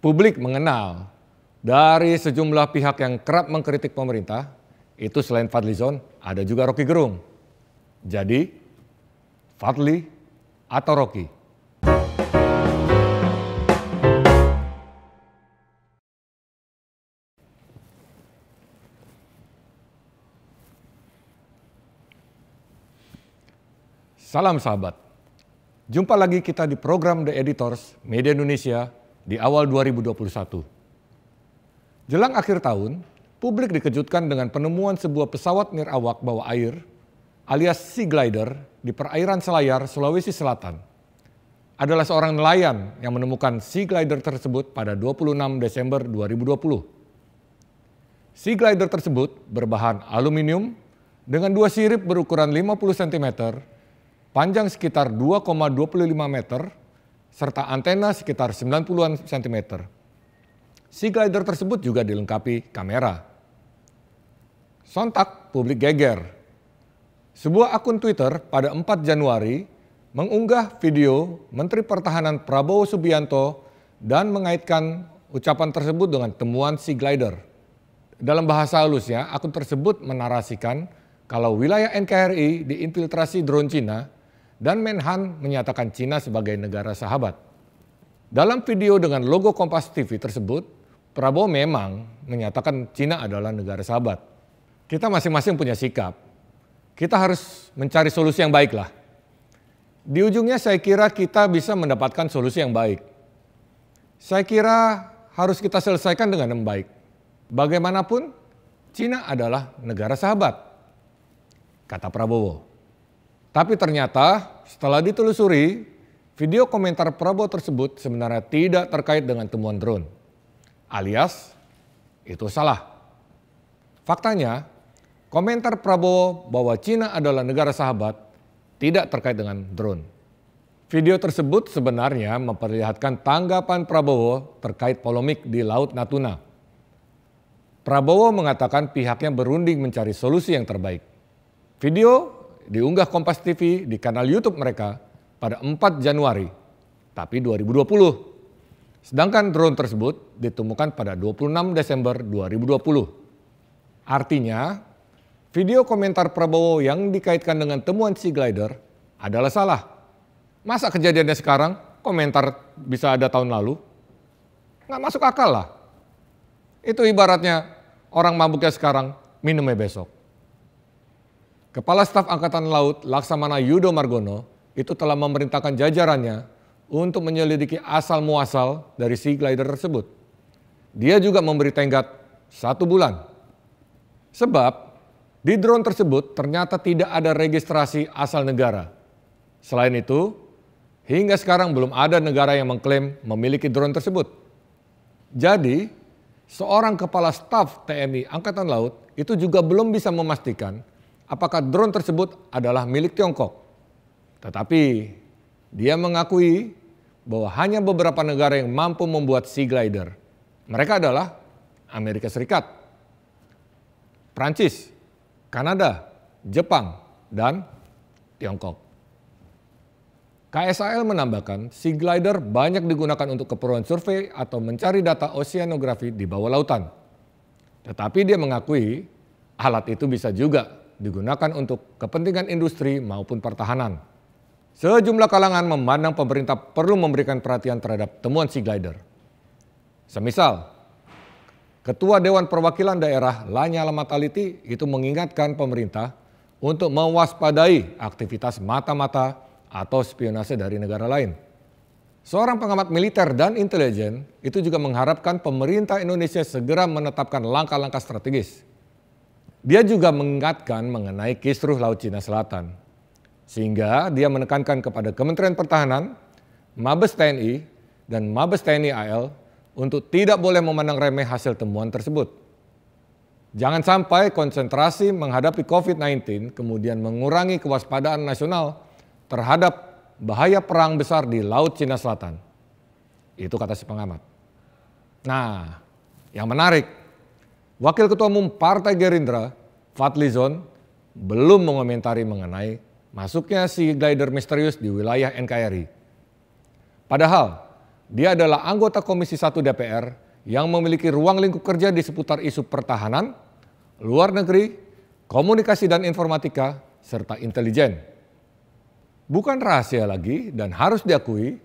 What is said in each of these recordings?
publik mengenal dari sejumlah pihak yang kerap mengkritik pemerintah, itu selain Fadli Zon, ada juga Rocky Gerung. Jadi Fadli atau Rocky? Salam sahabat. Jumpa lagi kita di program The Editors Media Indonesia di awal 2021. Jelang akhir tahun, publik dikejutkan dengan penemuan sebuah pesawat nirawak bawah air alias Sea Glider di perairan Selayar, Sulawesi Selatan. Adalah seorang nelayan yang menemukan Sea Glider tersebut pada 26 Desember 2020. Sea Glider tersebut berbahan aluminium dengan dua sirip berukuran 50 cm, panjang sekitar 2,25 meter, serta antena sekitar 90-an cm. Si Glider tersebut juga dilengkapi kamera. Sontak publik geger. Sebuah akun Twitter pada 4 Januari mengunggah video Menteri Pertahanan Prabowo Subianto dan mengaitkan ucapan tersebut dengan temuan si Glider. Dalam bahasa halusnya, akun tersebut menarasikan kalau wilayah NKRI diinfiltrasi drone Cina dan Menhan menyatakan Cina sebagai negara sahabat. Dalam video dengan logo Kompas TV tersebut, Prabowo memang menyatakan Cina adalah negara sahabat. Kita masing-masing punya sikap. Kita harus mencari solusi yang baik lah. Di ujungnya saya kira kita bisa mendapatkan solusi yang baik. Saya kira harus kita selesaikan dengan yang baik. Bagaimanapun, Cina adalah negara sahabat, kata Prabowo. Tapi ternyata setelah ditelusuri, video komentar Prabowo tersebut sebenarnya tidak terkait dengan temuan drone. Alias, itu salah. Faktanya, komentar Prabowo bahwa Cina adalah negara sahabat tidak terkait dengan drone. Video tersebut sebenarnya memperlihatkan tanggapan Prabowo terkait polemik di Laut Natuna. Prabowo mengatakan pihaknya berunding mencari solusi yang terbaik. Video diunggah Kompas TV di kanal YouTube mereka pada 4 Januari, tapi 2020. Sedangkan drone tersebut ditemukan pada 26 Desember 2020. Artinya, video komentar Prabowo yang dikaitkan dengan temuan Sea Glider adalah salah. Masa kejadiannya sekarang, komentar bisa ada tahun lalu? Nggak masuk akal lah. Itu ibaratnya orang mabuknya sekarang, minumnya besok. Kepala Staf Angkatan Laut Laksamana Yudo Margono itu telah memerintahkan jajarannya untuk menyelidiki asal muasal dari Sea Glider tersebut. Dia juga memberi tenggat satu bulan. Sebab di drone tersebut ternyata tidak ada registrasi asal negara. Selain itu, hingga sekarang belum ada negara yang mengklaim memiliki drone tersebut. Jadi, seorang kepala staf TNI Angkatan Laut itu juga belum bisa memastikan apakah drone tersebut adalah milik Tiongkok. Tetapi dia mengakui bahwa hanya beberapa negara yang mampu membuat Sea Glider. Mereka adalah Amerika Serikat, Prancis, Kanada, Jepang, dan Tiongkok. KSAL menambahkan, Sea Glider banyak digunakan untuk keperluan survei atau mencari data oseanografi di bawah lautan. Tetapi dia mengakui alat itu bisa juga digunakan untuk kepentingan industri maupun pertahanan. Sejumlah kalangan memandang pemerintah perlu memberikan perhatian terhadap temuan Sea Glider. Semisal, Ketua Dewan Perwakilan Daerah Lanyala Mataliti itu mengingatkan pemerintah untuk mewaspadai aktivitas mata-mata atau spionase dari negara lain. Seorang pengamat militer dan intelijen itu juga mengharapkan pemerintah Indonesia segera menetapkan langkah-langkah strategis dia juga mengingatkan mengenai kisruh Laut Cina Selatan. Sehingga dia menekankan kepada Kementerian Pertahanan, Mabes TNI, dan Mabes TNI AL untuk tidak boleh memandang remeh hasil temuan tersebut. Jangan sampai konsentrasi menghadapi COVID-19 kemudian mengurangi kewaspadaan nasional terhadap bahaya perang besar di Laut Cina Selatan. Itu kata si pengamat. Nah, yang menarik, Wakil Ketua Umum Partai Gerindra, Fadlizon, belum mengomentari mengenai masuknya si glider misterius di wilayah NKRI. Padahal, dia adalah anggota Komisi 1 DPR yang memiliki ruang lingkup kerja di seputar isu pertahanan, luar negeri, komunikasi dan informatika, serta intelijen. Bukan rahasia lagi dan harus diakui,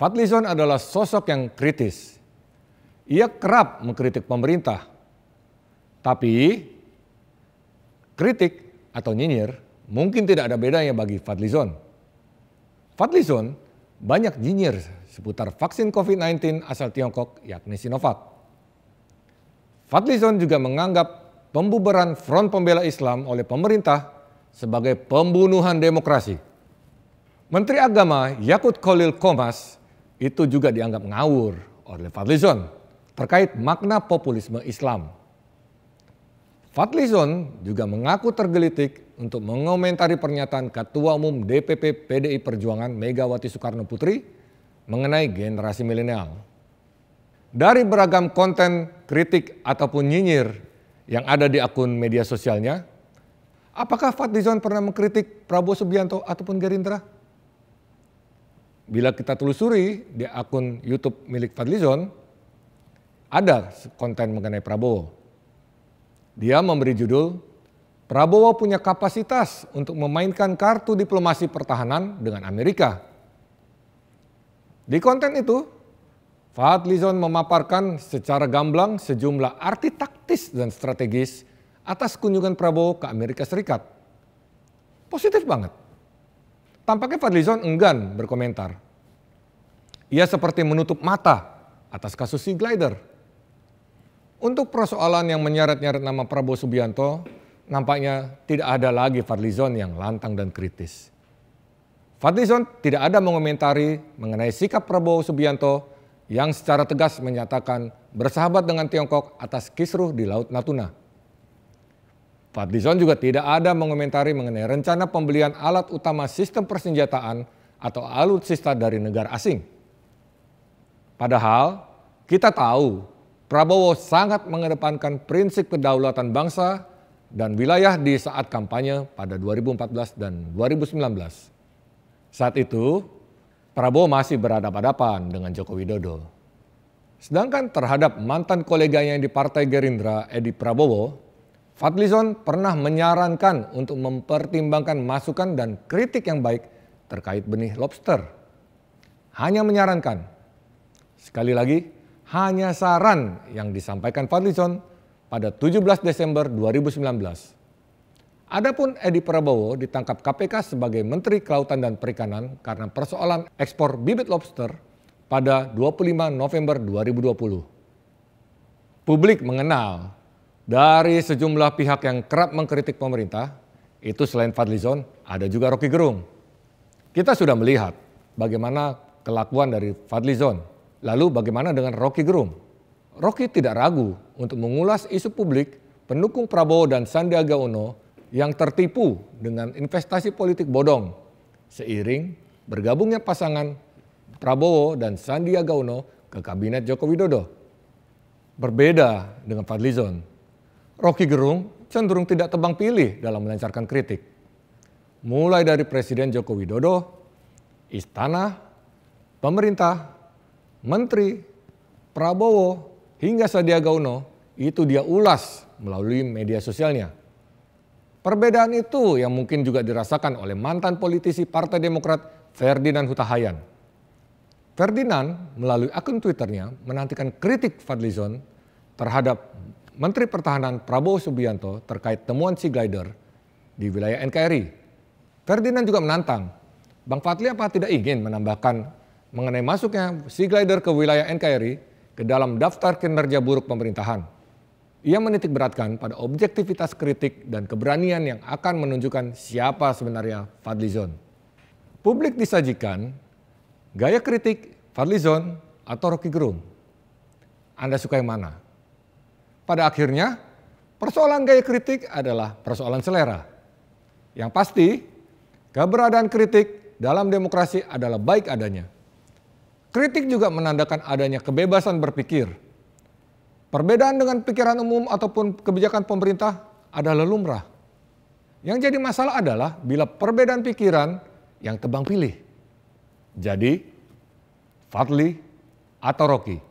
Fadlizon adalah sosok yang kritis. Ia kerap mengkritik pemerintah, tapi kritik atau nyinyir mungkin tidak ada bedanya bagi Fadlizon. Fadlizon banyak nyinyir seputar vaksin COVID-19 asal Tiongkok yakni Sinovac. Fadlizon juga menganggap pembubaran Front Pembela Islam oleh pemerintah sebagai pembunuhan demokrasi. Menteri Agama Yakut Kolil Komas itu juga dianggap ngawur oleh Fadlizon terkait makna populisme Islam. Fadlizon juga mengaku tergelitik untuk mengomentari pernyataan Ketua Umum DPP PDI Perjuangan Megawati Soekarno Putri mengenai generasi milenial. Dari beragam konten kritik ataupun nyinyir yang ada di akun media sosialnya, apakah Fadlizon pernah mengkritik Prabowo Subianto ataupun Gerindra? Bila kita telusuri di akun YouTube milik Fadlizon, ada konten mengenai Prabowo. Dia memberi judul, Prabowo punya kapasitas untuk memainkan kartu diplomasi pertahanan dengan Amerika. Di konten itu, Fadlizon memaparkan secara gamblang sejumlah arti taktis dan strategis atas kunjungan Prabowo ke Amerika Serikat. Positif banget. Tampaknya Fadlizon enggan berkomentar. Ia seperti menutup mata atas kasus Sea Glider untuk persoalan yang menyeret-nyeret nama Prabowo Subianto, nampaknya tidak ada lagi Fadlizon yang lantang dan kritis. Fadlizon tidak ada mengomentari mengenai sikap Prabowo Subianto yang secara tegas menyatakan bersahabat dengan Tiongkok atas kisruh di Laut Natuna. Fadlizon juga tidak ada mengomentari mengenai rencana pembelian alat utama sistem persenjataan atau alutsista dari negara asing. Padahal kita tahu Prabowo sangat mengedepankan prinsip kedaulatan bangsa dan wilayah di saat kampanye pada 2014 dan 2019. Saat itu, Prabowo masih berhadapan-hadapan dengan Joko Widodo. Sedangkan terhadap mantan koleganya di Partai Gerindra, Edi Prabowo, Fadlizon pernah menyarankan untuk mempertimbangkan masukan dan kritik yang baik terkait benih lobster. Hanya menyarankan. Sekali lagi, hanya saran yang disampaikan Fadlizon pada 17 Desember 2019. Adapun Edi Prabowo ditangkap KPK sebagai Menteri Kelautan dan Perikanan karena persoalan ekspor bibit lobster pada 25 November 2020. Publik mengenal dari sejumlah pihak yang kerap mengkritik pemerintah, itu selain Fadlizon ada juga Rocky Gerung. Kita sudah melihat bagaimana kelakuan dari Fadlizon Lalu bagaimana dengan Rocky Gerung? Rocky tidak ragu untuk mengulas isu publik pendukung Prabowo dan Sandiaga Uno yang tertipu dengan investasi politik bodong. Seiring bergabungnya pasangan Prabowo dan Sandiaga Uno ke kabinet Joko Widodo. Berbeda dengan Fadlizon, Rocky Gerung cenderung tidak tebang pilih dalam melancarkan kritik. Mulai dari Presiden Joko Widodo, istana, pemerintah, Menteri Prabowo hingga Sandiaga Uno itu dia ulas melalui media sosialnya. Perbedaan itu yang mungkin juga dirasakan oleh mantan politisi Partai Demokrat Ferdinand Hutahayan. Ferdinand melalui akun Twitternya menantikan kritik Fadlizon terhadap Menteri Pertahanan Prabowo Subianto terkait temuan Sea Glider di wilayah NKRI. Ferdinand juga menantang, Bang Fadli apa tidak ingin menambahkan mengenai masuknya Sea glider ke wilayah NKRI ke dalam daftar kinerja buruk pemerintahan. Ia menitik beratkan pada objektivitas kritik dan keberanian yang akan menunjukkan siapa sebenarnya Fadlizon. Publik disajikan gaya kritik Fadlizon atau Rocky Gerung. Anda suka yang mana? Pada akhirnya, persoalan gaya kritik adalah persoalan selera. Yang pasti, keberadaan kritik dalam demokrasi adalah baik adanya. Kritik juga menandakan adanya kebebasan berpikir. Perbedaan dengan pikiran umum ataupun kebijakan pemerintah adalah lumrah. Yang jadi masalah adalah bila perbedaan pikiran yang tebang pilih. Jadi, Fadli atau Rocky?